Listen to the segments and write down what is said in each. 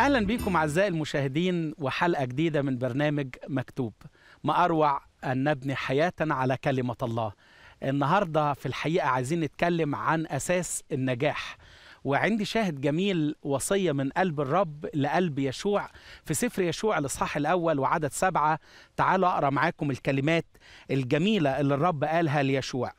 اهلا بكم اعزائي المشاهدين وحلقه جديده من برنامج مكتوب ما اروع ان نبني حياتنا على كلمه الله النهارده في الحقيقه عايزين نتكلم عن اساس النجاح وعندي شاهد جميل وصية من قلب الرب لقلب يشوع في سفر يشوع الإصحاح الأول وعدد سبعة تعالوا أقرأ معاكم الكلمات الجميلة اللي الرب قالها ليشوع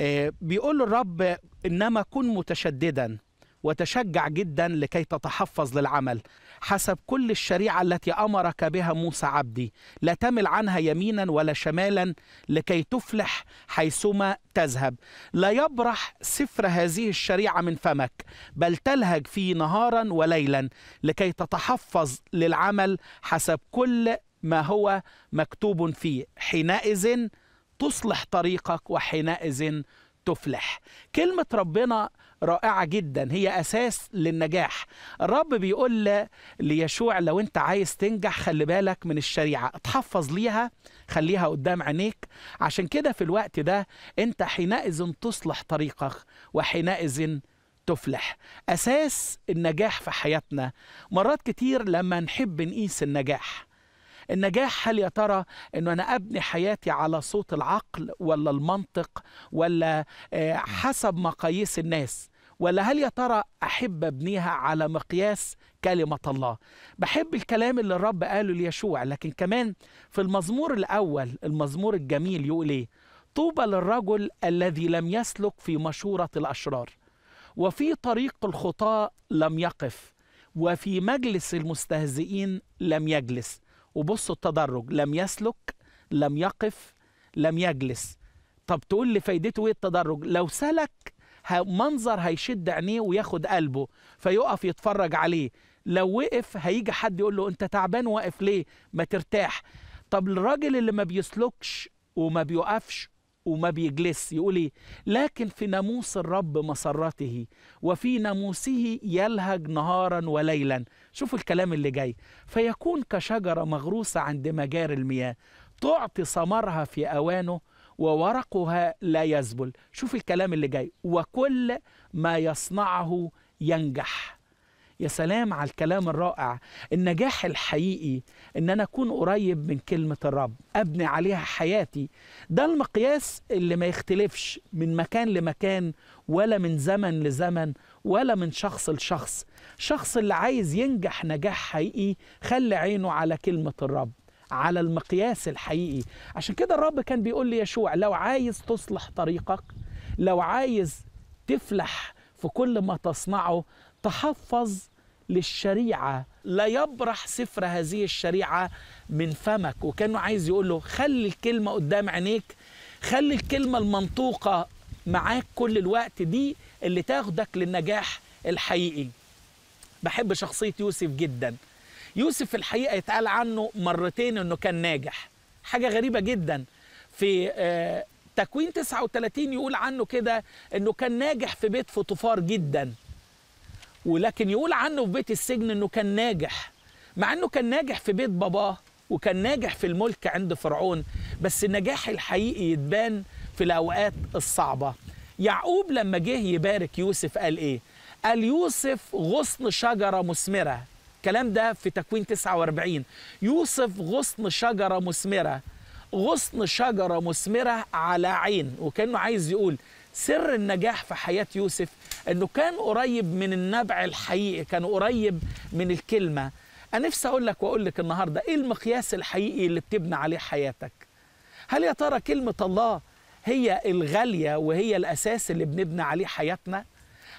آه، بيقول الرب إنما كن متشددا وتشجع جدا لكي تتحفظ للعمل حسب كل الشريعة التي أمرك بها موسى عبدي لا تمل عنها يمينا ولا شمالا لكي تفلح حيثما تذهب لا يبرح سفر هذه الشريعة من فمك بل تلهج فيه نهارا وليلا لكي تتحفظ للعمل حسب كل ما هو مكتوب فيه حينئذ تصلح طريقك وحينئذ تفلح كلمة ربنا رائعه جدا هي اساس للنجاح الرب بيقول ليشوع لو انت عايز تنجح خلي بالك من الشريعه اتحفظ ليها خليها قدام عينيك عشان كده في الوقت ده انت حينئذ تصلح طريقك وحينئذ تفلح اساس النجاح في حياتنا مرات كتير لما نحب نقيس النجاح النجاح هل يا ترى انه انا ابني حياتي على صوت العقل ولا المنطق ولا آه، حسب مقاييس الناس ولا هل يا ترى احب ابنيها على مقياس كلمه الله بحب الكلام اللي الرب قاله ليشوع لكن كمان في المزمور الاول المزمور الجميل يقول ايه طوبى للرجل الذي لم يسلك في مشوره الاشرار وفي طريق الخطاه لم يقف وفي مجلس المستهزئين لم يجلس وبصوا التدرج لم يسلك لم يقف لم يجلس طب تقول لي فايدته ايه التدرج لو سلك منظر هيشد عينيه وياخد قلبه فيقف يتفرج عليه لو وقف هيجي حد يقول له انت تعبان واقف ليه ما ترتاح طب الراجل اللي ما بيسلكش وما بيقفش وما بيجلس يقول ايه لكن في ناموس الرب مسرته وفي ناموسه يلهج نهارا وليلا شوفوا الكلام اللي جاي فيكون كشجره مغروسه عند مجاري المياه تعطي ثمرها في اوانه وورقها لا يذبل شوف الكلام اللي جاي وكل ما يصنعه ينجح يا سلام على الكلام الرائع النجاح الحقيقي ان انا اكون قريب من كلمه الرب ابني عليها حياتي ده المقياس اللي ما يختلفش من مكان لمكان ولا من زمن لزمن ولا من شخص لشخص شخص اللي عايز ينجح نجاح حقيقي خلي عينه على كلمه الرب على المقياس الحقيقي عشان كده الرب كان بيقول لي يشوع لو عايز تصلح طريقك لو عايز تفلح في كل ما تصنعه تحفظ للشريعة لا يبرح سفر هذه الشريعة من فمك وكانه عايز يقول له خلي الكلمة قدام عينيك خلي الكلمة المنطوقة معاك كل الوقت دي اللي تاخدك للنجاح الحقيقي بحب شخصية يوسف جدا يوسف في الحقيقة يتقال عنه مرتين انه كان ناجح حاجة غريبة جدا في آه، تكوين 39 يقول عنه كده انه كان ناجح في بيت فطفار جدا ولكن يقول عنه في بيت السجن انه كان ناجح مع انه كان ناجح في بيت باباه وكان ناجح في الملك عند فرعون بس النجاح الحقيقي يتبان في الاوقات الصعبه يعقوب لما جه يبارك يوسف قال ايه قال يوسف غصن شجره مثمره الكلام ده في تكوين 49 يوسف غصن شجره مثمره غصن شجره مثمره على عين وكانه عايز يقول سر النجاح في حياة يوسف أنه كان قريب من النبع الحقيقي كان قريب من الكلمة أنا نفسي أقول لك وأقول لك النهاردة إيه المقياس الحقيقي اللي بتبنى عليه حياتك هل يا ترى كلمة الله هي الغالية وهي الأساس اللي بنبنى عليه حياتنا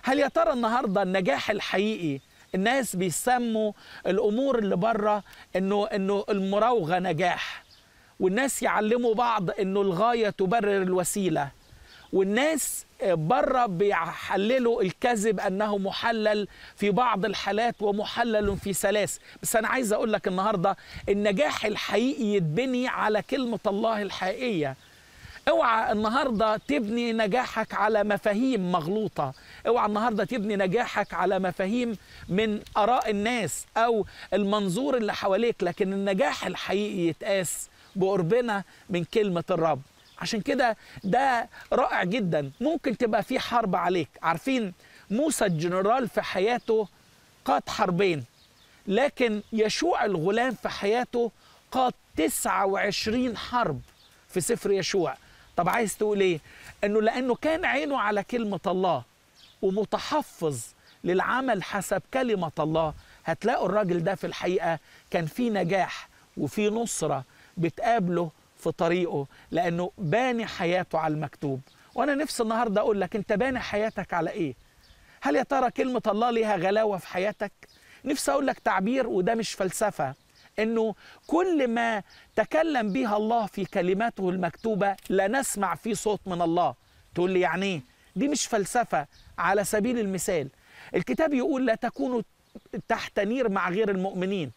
هل يا ترى النهاردة النجاح الحقيقي الناس بيسموا الأمور اللي بره إنه إنه المراوغة نجاح والناس يعلموا بعض إنه الغاية تبرر الوسيلة والناس بره بيحللوا الكذب انه محلل في بعض الحالات ومحلل في سلاس بس انا عايز اقول لك النهارده النجاح الحقيقي يتبني على كلمه الله الحقيقيه اوعى النهارده تبني نجاحك على مفاهيم مغلوطه اوعى النهارده تبني نجاحك على مفاهيم من اراء الناس او المنظور اللي حواليك لكن النجاح الحقيقي يتقاس بقربنا من كلمه الرب عشان كده ده رائع جدا ممكن تبقى في حرب عليك عارفين موسى الجنرال في حياته قاد حربين لكن يشوع الغلام في حياته قاد 29 حرب في سفر يشوع طب عايز تقول ايه انه لانه كان عينه على كلمه الله ومتحفظ للعمل حسب كلمه الله هتلاقوا الراجل ده في الحقيقه كان في نجاح وفي نصره بتقابله في طريقه لأنه باني حياته على المكتوب وأنا نفسي النهاردة أقول لك أنت باني حياتك على إيه هل يا ترى كلمة الله ليها غلاوة في حياتك نفسي أقول لك تعبير وده مش فلسفة أنه كل ما تكلم بها الله في كلماته المكتوبة لا نسمع فيه صوت من الله تقول لي يعني إيه دي مش فلسفة على سبيل المثال الكتاب يقول لا تكونوا تحت نير مع غير المؤمنين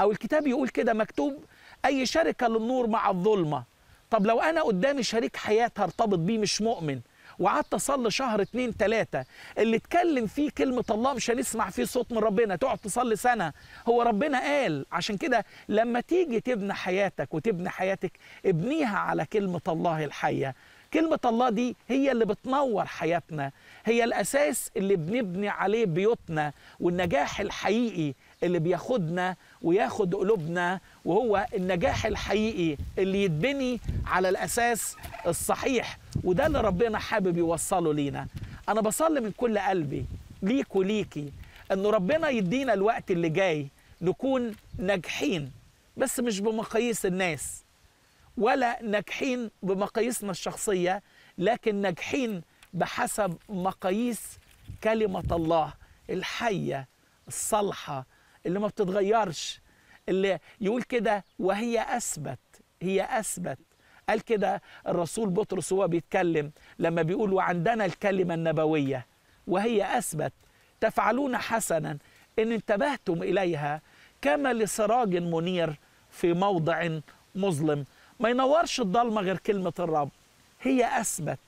أو الكتاب يقول كده مكتوب أي شركة للنور مع الظلمة طب لو أنا قدامي شريك حياة هرتبط بيه مش مؤمن وقعدت اصلي شهر اتنين تلاته اللي اتكلم فيه كلمه الله مش هنسمع فيه صوت من ربنا تقعد تصلي سنه هو ربنا قال عشان كده لما تيجي تبني حياتك وتبني حياتك ابنيها على كلمه الله الحيه كلمة الله دي هي اللي بتنور حياتنا هي الأساس اللي بنبني عليه بيوتنا والنجاح الحقيقي اللي بياخدنا وياخد قلوبنا وهو النجاح الحقيقي اللي يتبني على الأساس الصحيح وده اللي ربنا حابب يوصله لينا أنا بصلي من كل قلبي ليك وليكي أن ربنا يدينا الوقت اللي جاي نكون ناجحين بس مش بمقاييس الناس ولا ناجحين بمقاييسنا الشخصية لكن ناجحين بحسب مقاييس كلمة الله الحية الصالحة اللي ما بتتغيرش اللي يقول كده وهي أثبت هي أثبت قال كده الرسول بطرس وهو بيتكلم لما بيقول وعندنا الكلمة النبوية وهي أثبت تفعلون حسنا إن انتبهتم إليها كما لسراج منير في موضع مظلم ما ينورش الضلمه غير كلمه الرب هي اثبت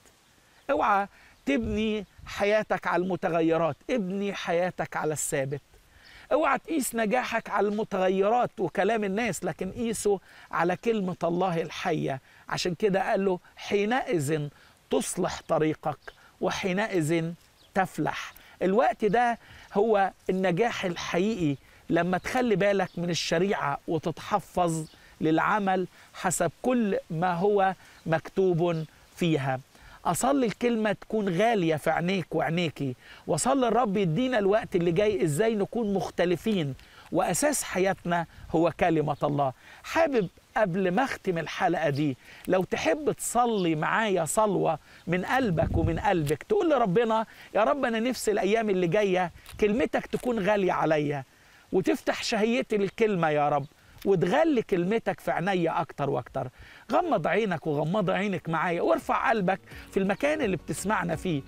اوعى تبني حياتك على المتغيرات ابني حياتك على الثابت اوعى تقيس نجاحك على المتغيرات وكلام الناس لكن قيسه على كلمة الله الحية عشان كده قال له حينئذ تصلح طريقك وحينئذ تفلح الوقت ده هو النجاح الحقيقي لما تخلي بالك من الشريعة وتتحفظ للعمل حسب كل ما هو مكتوب فيها أصلي الكلمة تكون غالية في عينيك وعينيكي وصلي الرب يدينا الوقت اللي جاي إزاي نكون مختلفين وأساس حياتنا هو كلمة الله حابب قبل ما أختم الحلقة دي لو تحب تصلي معايا صلوة من قلبك ومن قلبك تقول لربنا يا رب أنا نفسي الأيام اللي جاية كلمتك تكون غالية عليا وتفتح شهيتي للكلمة يا رب وتغلي كلمتك في عينيا اكتر واكتر غمض عينك وغمض عينك معايا وارفع قلبك في المكان اللي بتسمعنا فيه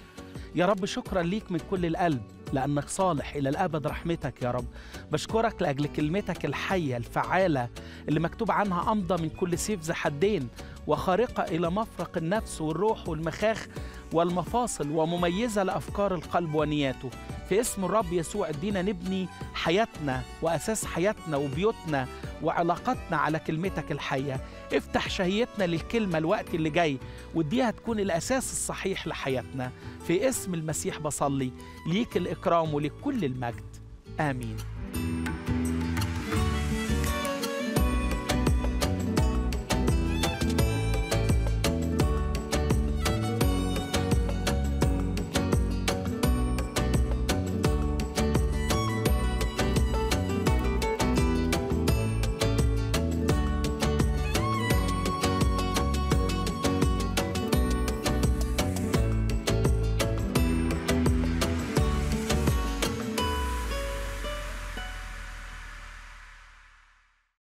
يا رب شكرا ليك من كل القلب لأنك صالح إلى الأبد رحمتك يا رب بشكرك لأجل كلمتك الحية الفعالة اللي مكتوب عنها أمضى من كل سيف ذا حدين وخارقة إلى مفرق النفس والروح والمخاخ والمفاصل ومميزة لأفكار القلب ونياته في اسم الرب يسوع ادينا نبني حياتنا وأساس حياتنا وبيوتنا وعلاقتنا على كلمتك الحية افتح شهيتنا للكلمة الوقت اللي جاي ودي هتكون الأساس الصحيح لحياتنا في اسم المسيح بصلي ليك الإكرام ولكل المجد آمين